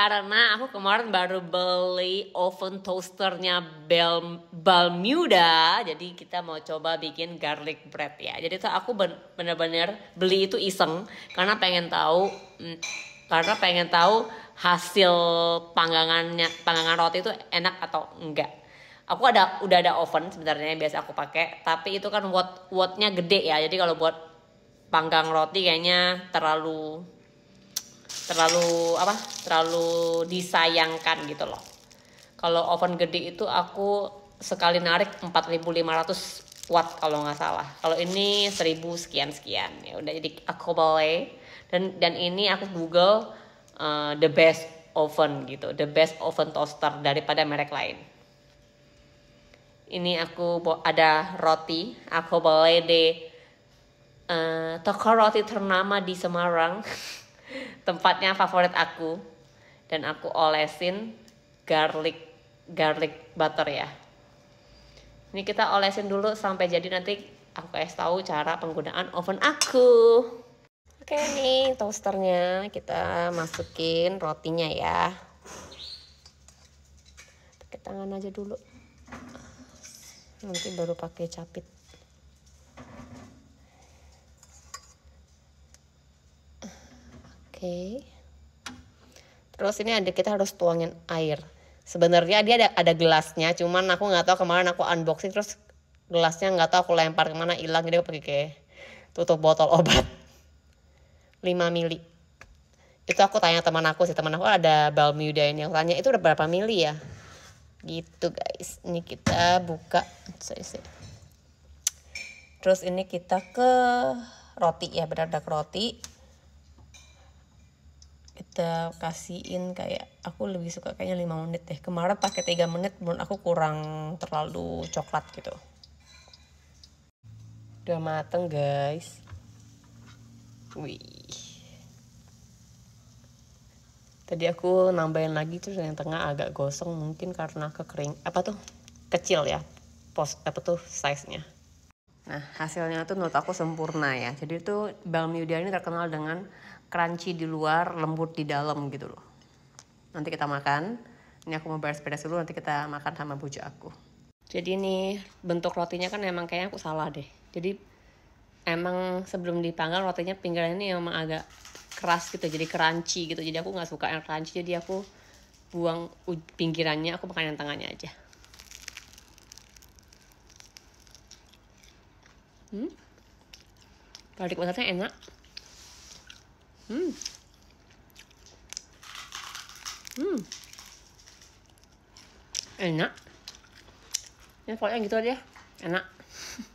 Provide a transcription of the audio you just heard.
karena aku kemarin baru beli oven toasternya Bel Balmuda jadi kita mau coba bikin garlic bread ya jadi tuh aku bener-bener beli itu iseng karena pengen tahu mm, karena pengen tahu hasil panggangannya panggangan roti itu enak atau enggak aku ada udah ada oven sebenarnya yang biasa aku pakai tapi itu kan watt wattnya gede ya jadi kalau buat panggang roti kayaknya terlalu terlalu apa terlalu disayangkan gitu loh kalau oven gede itu aku sekali narik 4500 watt kalau nggak salah kalau ini 1000 sekian sekian ya udah jadi aku boleh dan dan ini aku google uh, the best oven gitu the best oven toaster daripada merek lain ini aku ada roti aku boleh de uh, toko roti ternama di Semarang tempatnya favorit aku dan aku olesin garlic garlic butter ya ini kita olesin dulu sampai jadi nanti aku kasih tahu cara penggunaan oven aku oke nih toasternya kita masukin rotinya ya pakai tangan aja dulu nanti baru pakai capit okay. terus ini ada kita harus tuangin air sebenarnya dia ada, ada gelasnya cuman aku nggak tahu kemarin aku unboxing terus gelasnya nggak tahu aku lempar kemana hilang jadi aku pergi ke tutup botol obat 5 mili itu aku tanya teman aku sih teman aku ada Balmuda ini aku tanya itu udah berapa mili ya gitu guys ini kita buka terus ini kita ke roti ya benar ada roti kita kasihin kayak aku lebih suka kayaknya 5 menit deh kemarin pakai 3 menit menurut aku kurang terlalu coklat gitu udah mateng guys wih tadi aku nambahin lagi terus yang tengah agak gosong mungkin karena kekering apa tuh kecil ya pos apa tuh size nya nah hasilnya tuh menurut aku sempurna ya jadi tuh balm Yuda ini terkenal dengan crunchy di luar, lembut di dalam gitu loh. Nanti kita makan. Ini aku mau beres-beres dulu, nanti kita makan sama buju aku. Jadi ini bentuk rotinya kan emang kayaknya aku salah deh. Jadi emang sebelum dipanggang rotinya pinggirannya ini emang agak keras gitu, jadi crunchy gitu. Jadi aku nggak suka yang crunchy, jadi aku buang pinggirannya, aku makan yang tengahnya aja. Hmm? Kalau masaknya enak. Hmm. Hmm. Enak. Ini ya, pokoknya gitu aja. Enak.